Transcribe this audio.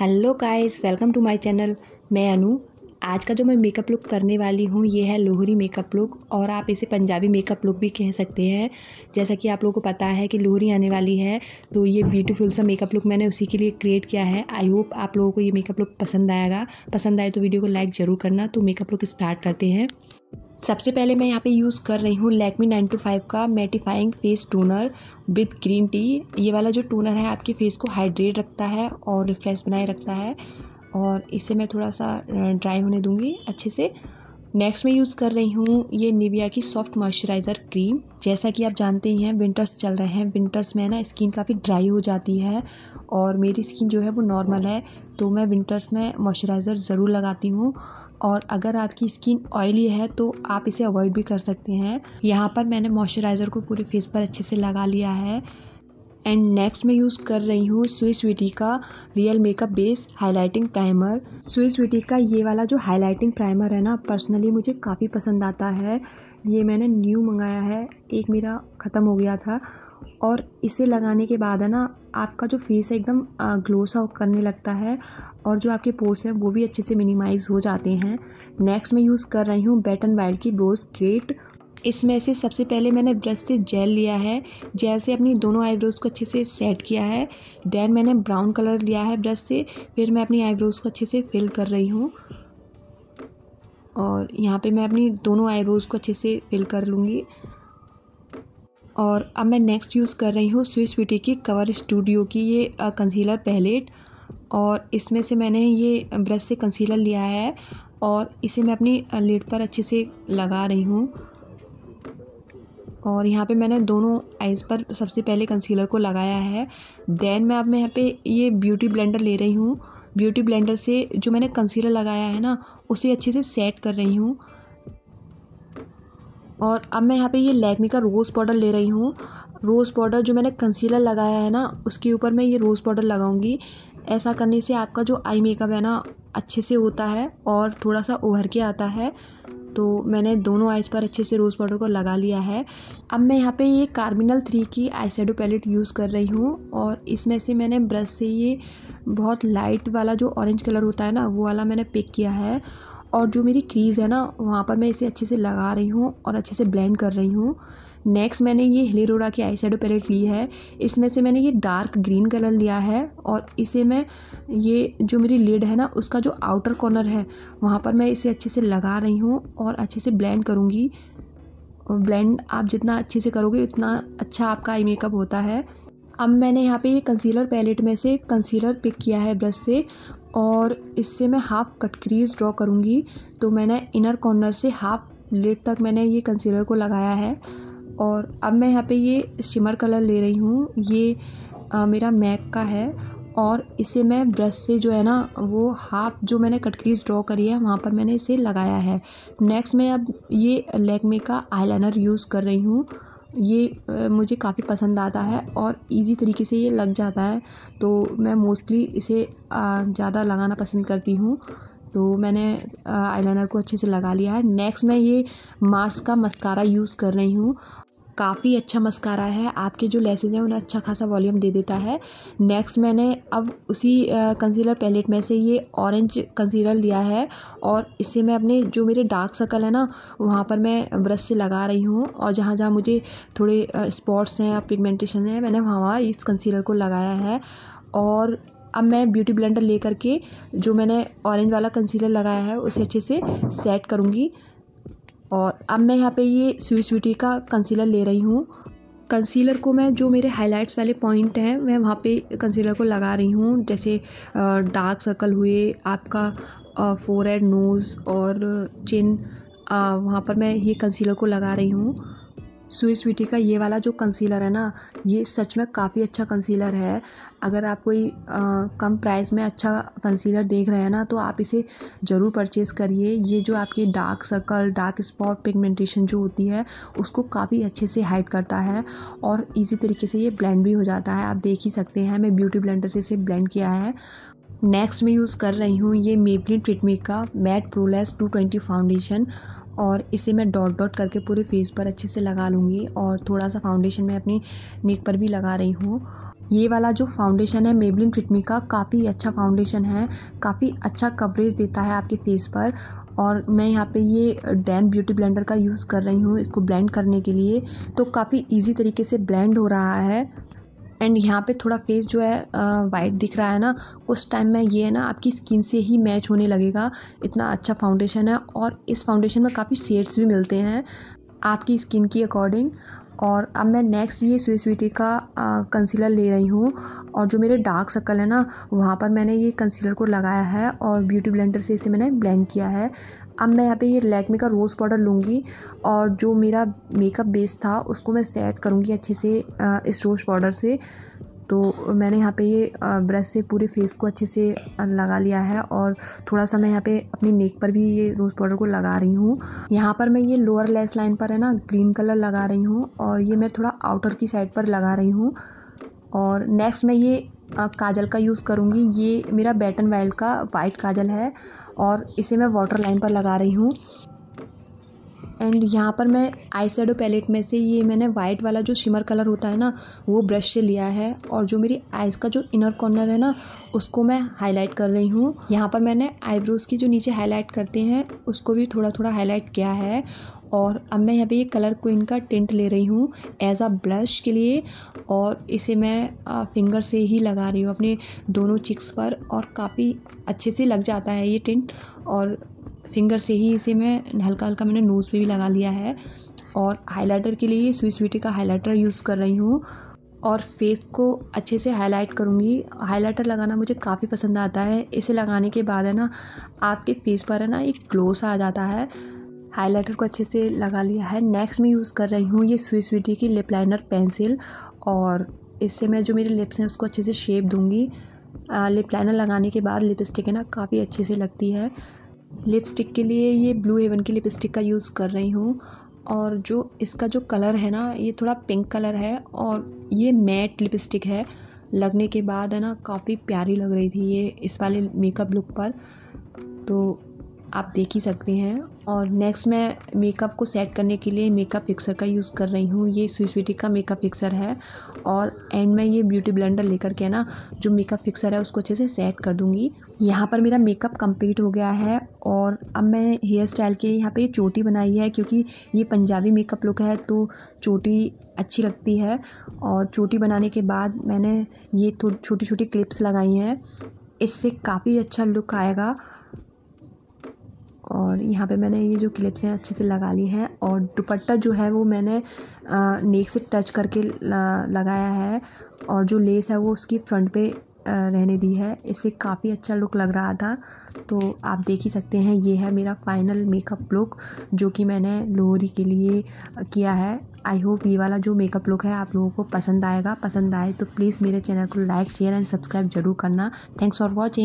hello guys welcome to my channel मैं अनु आज का जो मैं मेकअप लुक करने वाली हूँ ये है लोहरी मेकअप लुक और आप इसे पंजाबी मेकअप लुक भी कह सकते हैं जैसा कि आप लोगों को पता है कि लोहरी आने वाली है तो ये ब्यूटीफुल सा मेकअप लुक मैंने उसी के लिए क्रिएट किया है आई होप आप लोगों को ये मेकअप लुक पसंद आएगा पसंद आए तो वीडियो को लाइक ज़रूर करना तो मेकअप लुक स्टार्ट करते हैं सबसे पहले मैं यहाँ पे यूज़ कर रही हूँ लैक्मी नाइन टू फाइव का mattifying face toner with green tea ये वाला जो टोनर है आपके फेस को हाइड्रेट रखता है और रिफ्रेश बनाए रखता है और इसे मैं थोड़ा सा ड्राई होने दूँगी अच्छे से नेक्स्ट मैं यूज़ कर रही हूँ ये निविया की सॉफ्ट मॉइस्चराइज़र क्रीम जैसा कि आप जानते ही हैं विंटर्स चल रहे हैं विंटर्स में ना स्किन काफ़ी ड्राई हो जाती है और मेरी स्किन जो है वो नॉर्मल है तो मैं विंटर्स में मॉइस्चराइज़र ज़रूर लगाती हूँ और अगर आपकी स्किन ऑयली है तो आप इसे अवॉइड भी कर सकते हैं यहाँ पर मैंने मॉइस्चराइज़र को पूरे फेस पर अच्छे से लगा लिया है एंड नेक्स्ट मैं यूज़ कर रही हूँ स्विस विटी का real makeup base highlighting primer Swiss Beauty का ये वाला जो हाइलाइटिंग प्राइमर है ना पर्सनली मुझे काफ़ी पसंद आता है ये मैंने न्यू मंगाया है एक मेरा ख़त्म हो गया था और इसे लगाने के बाद है ना आपका जो फेस है एकदम ग्लोस आउट करने लगता है और जो आपके पोर्स हैं वो भी अच्छे से मिनिमाइज़ हो जाते हैं नेक्स्ट मैं यूज़ कर रही हूँ बैटन वाइल्ड की डोज क्रेट इसमें से सबसे पहले मैंने ब्रश से जेल लिया है जेल से अपनी दोनों आईब्रोज़ को अच्छे से सेट किया है देन मैंने ब्राउन कलर लिया है ब्रश से फिर मैं अपनी आईब्रोज़ को अच्छे से फिल कर रही हूँ और यहाँ पे मैं अपनी दोनों आईब्रोज़ को अच्छे से फिल कर लूँगी और अब मैं नेक्स्ट यूज़ कर रही हूँ स्विस ब्यूटी की कवर स्टूडियो की ये कंसीलर पैलेट और इसमें से मैंने ये ब्रश से कंसीलर लिया है और इसे मैं अपनी लिड पर अच्छे से लगा रही हूँ और यहाँ पे मैंने दोनों आइज़ पर सबसे पहले कंसीलर को लगाया है देन मैं अब मैं यहाँ पे ये ब्यूटी ब्लेंडर ले रही हूँ ब्यूटी ब्लेंडर से जो मैंने कंसीलर लगाया है ना उसे अच्छे से सेट कर रही हूँ और अब मैं यहाँ पे ये लैकमे का रोज़ पाउडर ले रही हूँ रोज़ पाउडर जो मैंने कंसीलर लगाया है ना उसके ऊपर मैं ये रोज़ पाउडर लगाऊँगी ऐसा करने से आपका जो आई मेकअप है ना अच्छे से होता है और थोड़ा सा उभर के आता है तो मैंने दोनों आइज़ पर अच्छे से रोज़ पाउडर को लगा लिया है अब मैं यहाँ पे ये कार्मिनल थ्री की आई शेडो पैलेट यूज़ कर रही हूँ और इसमें से मैंने ब्रश से ये बहुत लाइट वाला जो ऑरेंज कलर होता है ना वो वाला मैंने पिक किया है और जो मेरी क्रीज़ है ना वहाँ पर मैं इसे अच्छे से लगा रही हूँ और अच्छे से ब्लेंड कर रही हूँ नेक्स्ट मैंने ये हिलेरोरा की आई पैलेट ली है इसमें से मैंने ये डार्क ग्रीन कलर लिया है और इसे मैं ये जो मेरी लेड है ना उसका जो आउटर कॉर्नर है वहाँ पर मैं इसे अच्छे से लगा रही हूँ और अच्छे से ब्लेंड करूँगी ब्लेंड आप जितना अच्छे से करोगे उतना अच्छा आपका आई मेकअप होता है अब मैंने यहाँ पे ये कंसीलर पैलेट में से कंसीलर पिक किया है ब्रश से और इससे मैं हाफ़ कट क्रीज ड्रॉ करूँगी तो मैंने इनर कॉर्नर से हाफ़ लेट तक मैंने ये कंसीलर को लगाया है और अब मैं यहाँ पे ये शिमर कलर ले रही हूँ ये आ, मेरा मैक का है और इसे मैं ब्रश से जो है ना वो हाफ जो मैंने कटक्रीज ड्रॉ करी है वहाँ पर मैंने इसे लगाया है नेक्स्ट मैं अब ये लेकमे का आईलाइनर यूज़ कर रही हूँ ये मुझे काफ़ी पसंद आता है और ईज़ी तरीके से ये लग जाता है तो मैं मोस्टली इसे ज़्यादा लगाना पसंद करती हूँ तो मैंने आईलाइनर को अच्छे से लगा लिया है नेक्स्ट मैं ये मार्स का मस्कारा यूज़ कर रही हूँ काफ़ी अच्छा मस्कारा है आपके जो लेसेज हैं उन्हें अच्छा खासा वॉल्यूम दे देता है नेक्स्ट मैंने अब उसी कंसीलर पैलेट में से ये ऑरेंज कंसीलर लिया है और इससे मैं अपने जो मेरे डार्क सर्कल है ना वहाँ पर मैं ब्रश से लगा रही हूँ और जहाँ जहाँ मुझे थोड़े स्पॉट्स हैं या पिगमेंटेशन है मैंने वहाँ वहाँ इस कंसीलर को लगाया है और अब मैं ब्यूटी ब्लेंडर ले करके जो मैंने ऑरेंज वाला कंसीलर लगाया है उसे अच्छे से सेट करूँगी और अब मैं यहाँ पे ये स्वीट स्वीटी का कंसीलर ले रही हूँ कंसीलर को मैं जो मेरे हाइलाइट्स वाले पॉइंट हैं मैं वहाँ पे कंसीलर को लगा रही हूँ जैसे डार्क सर्कल हुए आपका फोर नोज़ और चिन वहाँ पर मैं ये कंसीलर को लगा रही हूँ स्विस विटी का ये वाला जो कंसीलर है ना ये सच में काफ़ी अच्छा कंसीलर है अगर आप कोई आ, कम प्राइस में अच्छा कंसीलर देख रहे हैं ना तो आप इसे ज़रूर परचेज़ करिए ये जो आपके dark circle dark spot pigmentation जो होती है उसको काफ़ी अच्छे से हाइड करता है और इजी तरीके से ये ब्लेंड भी हो जाता है आप देख ही सकते हैं मैं ब्यूटी ब्लेंडर से इसे ब्लेंड किया है नेक्स्ट मैं यूज़ कर रही हूँ ये मेबलिन ट्रीटमी का मैट प्रोलेस ट्वेंटी फाउंडेशन और इसे मैं डॉट डॉट करके पूरे फेस पर अच्छे से लगा लूँगी और थोड़ा सा फाउंडेशन मैं अपनी नेक पर भी लगा रही हूँ ये वाला जो फाउंडेशन है मेबलिन फिटमी का काफ़ी अच्छा फाउंडेशन है काफ़ी अच्छा कवरेज देता है आपके फेस पर और मैं यहाँ पे ये डैम ब्यूटी ब्लेंडर का यूज़ कर रही हूँ इसको ब्लेंड करने के लिए तो काफ़ी इजी तरीके से ब्लेंड हो रहा है एंड यहाँ पे थोड़ा फेस जो है वाइट दिख रहा है ना उस टाइम में ये है ना आपकी स्किन से ही मैच होने लगेगा इतना अच्छा फाउंडेशन है और इस फाउंडेशन में काफ़ी शेड्स भी मिलते हैं आपकी स्किन की अकॉर्डिंग और अब मैं नेक्स्ट ये स्वी स्वीटी का कंसीलर ले रही हूँ और जो मेरे डार्क सर्कल है ना वहाँ पर मैंने ये कंसीलर को लगाया है और ब्यूटी ब्लेंडर से इसे मैंने ब्लेंड किया है अब मैं यहाँ पे ये लैकमे का रोज़ पाउडर लूँगी और जो मेरा मेकअप बेस था उसको मैं सेट करूँगी अच्छे से इस रोज़ पाउडर से तो मैंने यहाँ पे ये ब्रश से पूरे फेस को अच्छे से लगा लिया है और थोड़ा सा मैं यहाँ पे अपनी नेक पर भी ये रोज़ पाउडर को लगा रही हूँ यहाँ पर मैं ये लोअर लेस लाइन पर है ना ग्रीन कलर लगा रही हूँ और ये मैं थोड़ा आउटर की साइड पर लगा रही हूँ और नेक्स्ट मैं ये काजल का यूज़ करूँगी ये मेरा बैटन वाइल्ड का वाइट काजल है और इसे मैं वाटर लाइन पर लगा रही हूँ एंड यहाँ पर मैं आई शेडो पैलेट में से ये मैंने वाइट वाला जो शिमर कलर होता है ना वो ब्रश से लिया है और जो मेरी आइज़ का जो इनर कॉर्नर है ना उसको मैं हाईलाइट कर रही हूँ यहाँ पर मैंने आईब्रोज़ की जो नीचे हाईलाइट करते हैं उसको भी थोड़ा थोड़ा हाईलाइट किया है और अब मैं यहाँ पे ये कलर क्वीन का टिंट ले रही हूँ एज आ ब्लश के लिए और इसे मैं फिंगर से ही लगा रही हूँ अपने दोनों चिक्स पर और काफ़ी अच्छे से लग जाता है ये टिंट और फिंगर से ही इसे मैं हल्का हल्का मैंने नोज़ पे भी लगा लिया है और हाइलाइटर के लिए स्वीट स्वीटी का हाइलाइटर यूज़ कर रही हूँ और फेस को अच्छे से हाईलाइट करूँगी हाईलाइटर लगाना मुझे काफ़ी पसंद आता है इसे लगाने के बाद है ना आपके फेस पर है ना एक ग्लोस आ जाता है हाइलाइटर को अच्छे से लगा लिया है नेक्स्ट मैं यूज़ कर रही हूँ ये स्विस ब्यूटी की लिप लाइनर पेंसिल और इससे मैं जो मेरी लिप्स हैं उसको अच्छे से शेप दूँगी लिप लाइनर लगाने के बाद लिपस्टिक है ना काफ़ी अच्छे से लगती है लिपस्टिक के लिए ये ब्लू हेवन की लिपस्टिक का यूज़ कर रही हूँ और जो इसका जो कलर है ना ये थोड़ा पिंक कलर है और ये मैट लिपस्टिक है लगने के बाद है ना काफ़ी प्यारी लग रही थी ये इस वाले मेकअप लुक पर तो आप देख ही सकते हैं और नेक्स्ट मैं मेकअप को सेट करने के लिए मेकअप फिक्सर का यूज़ कर रही हूँ ये स्विस्विटी का मेकअप फिक्सर है और एंड में ये ब्यूटी ब्लेंडर लेकर के ना जो मेकअप फिक्सर है उसको अच्छे से सेट कर दूँगी यहाँ पर मेरा मेकअप कंप्लीट हो गया है और अब मैं हेयर स्टाइल के यहाँ पे चोटी बनाई है क्योंकि ये पंजाबी मेकअप लुक है तो चोटी अच्छी लगती है और चोटी बनाने के बाद मैंने ये छोटी छोटी क्लिप्स लगाई हैं इससे काफ़ी अच्छा लुक आएगा और यहाँ पे मैंने ये जो क्लिप्स हैं अच्छे से लगा ली हैं और दुपट्टा जो है वो मैंने नेक से टच करके लगाया है और जो लेस है वो उसकी फ्रंट पे रहने दी है इससे काफ़ी अच्छा लुक लग रहा था तो आप देख ही सकते हैं ये है मेरा फाइनल मेकअप लुक जो कि मैंने लोहरी के लिए किया है आई होप ये वाला जो मेकअप लुक है आप लोगों को पसंद आएगा पसंद आए तो प्लीज़ मेरे चैनल को लाइक शेयर एंड सब्सक्राइब जरूर करना थैंक्स फॉर वॉचिंग